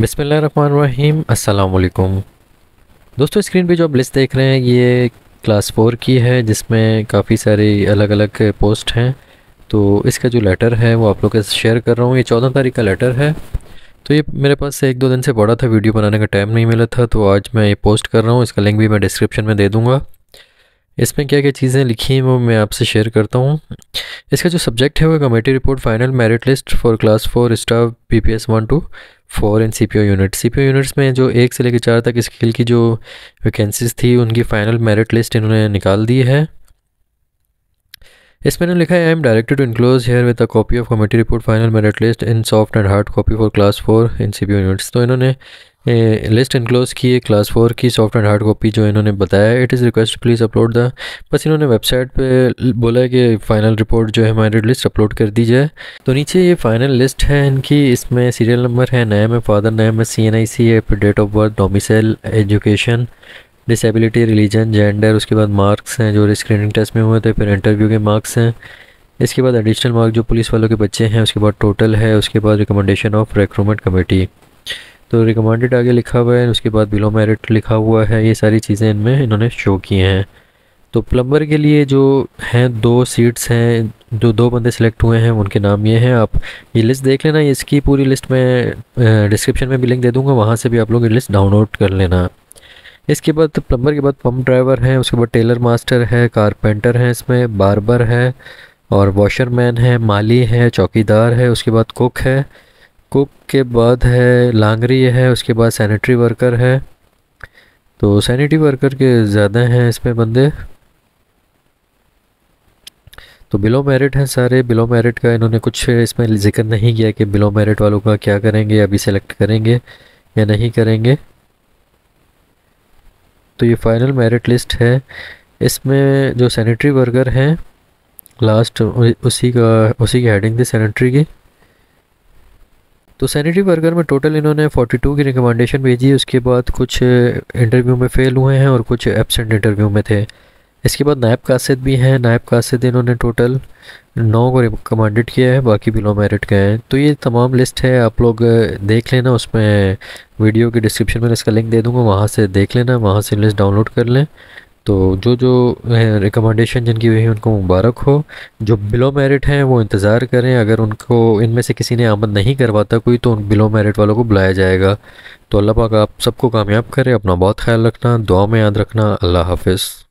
रहीम अल्लाम दोस्तों स्क्रीन पे जो आप लिस्ट देख रहे हैं ये क्लास फोर की है जिसमें काफ़ी सारी अलग अलग पोस्ट हैं तो इसका जो लेटर है वो आप लोग के शेयर कर रहा हूँ ये चौदह तारीख का लेटर है तो ये मेरे पास एक दो दिन से पड़ा था वीडियो बनाने का टाइम नहीं मिला था तो आज मैं ये पोस्ट कर रहा हूँ इसका लिंक भी मैं डिस्क्रिप्शन में दे दूँगा इसमें क्या क्या चीज़ें लिखी हैं वो मैं आपसे शेयर करता हूँ इसका जो सब्जेक्ट है वो committee report final merit list for class four staff P P S one two four and C P O unit C P O units में जो एक से लेकर चार तक स्किल की जो वैकेंसीज थी उनकी फ़ाइनल मेरिट लिस्ट इन्होंने निकाल दी है इसमें इन्होंने लिखा है I am directed to enclose herewith a copy of committee report final merit list in soft and hard copy for class four in C P O units तो इन्होंने list enclose की है क्लास फोर की soft and hard copy जो इन्होंने बताया it is request please upload the बस इन्होंने वेबसाइट पे बोला है कि फ़ाइनल रिपोर्ट जो है हमारी लिस्ट अपलोड कर दी जाए तो नीचे ये फाइनल लिस्ट है इनकी इसमें सीरियल नंबर है नया में फादर नया में सी एन आई सी है फिर date of birth domicile education disability religion gender उसके बाद मार्क्स हैं जो स्क्रीनिंग टेस्ट में हुए थे फिर इंटरव्यू के मार्क्स हैं इसके बाद एडिशनल मार्क जो पुलिस वालों के बच्चे हैं उसके बाद टोटल है उसके बाद रिकमेंडेशन ऑफ रिक्रूटमेंट कमेटी तो रिकमेंडेड आगे लिखा हुआ है उसके बाद बिलो मेरिट लिखा हुआ है ये सारी चीज़ें इनमें इन्होंने शो किए हैं तो प्लम्बर के लिए जो हैं दो सीट्स हैं जो दो बंदे सेलेक्ट हुए हैं उनके नाम ये हैं आप ये लिस्ट देख लेना इसकी पूरी लिस्ट मैं डिस्क्रिप्शन में भी लिंक दे दूँगा वहाँ से भी आप लोग ये लिस्ट डाउनलोड कर लेना इसके बाद प्लम्बर के बाद पम्प ड्राइवर हैं उसके बाद टेलर मास्टर है कारपेंटर हैं इसमें बारबर है और वॉशरमैन है माली है चौकीदार है उसके बाद कुक है कुक के बाद है लांगरी है उसके बाद सैनिटरी वर्कर है तो सैनिटरी वर्कर के ज़्यादा हैं इसमें बंदे तो बिलो मेरिट हैं सारे बिलो मेरिट का इन्होंने कुछ इसमें जिक्र नहीं किया कि बिलो मेरिट वालों का क्या करेंगे अभी सेलेक्ट करेंगे या नहीं करेंगे तो ये फाइनल मेरिट लिस्ट है इसमें जो सैनिटरी वर्कर हैं लास्ट उसी का उसी की हेडिंग थी सैनिटरी की तो सैनिटरी वर्कर में टोटल इन्होंने 42 की रिकमेंडेशन भेजी उसके बाद कुछ इंटरव्यू में फ़ेल हुए हैं और कुछ एबसेंट इंटरव्यू में थे इसके बाद नायब कासिद भी हैं नायब कासिद इन्होंने टोटल नौ को रिकमेंडेड किया है बाकी बिलो मेरिट के हैं तो ये तमाम लिस्ट है आप लोग देख लेना उसमें वीडियो के डिस्क्रिप्शन में इसका लिंक दे दूँगा वहाँ से देख लेना वहाँ से लिस्ट डाउनलोड कर लें तो जो जो रिकमेंडेशन जिनकी हुई है उनको मुबारक हो जो बिलो मेरिट हैं वो इंतज़ार करें अगर उनको इनमें से किसी ने आमद नहीं करवाता कोई तो उन बिलो मेरिट वालों को बुलाया जाएगा तो अल्लाह पाक आप सबको कामयाब करें अपना बहुत ख्याल रखना दुआ में याद रखना अल्लाह हाफिज़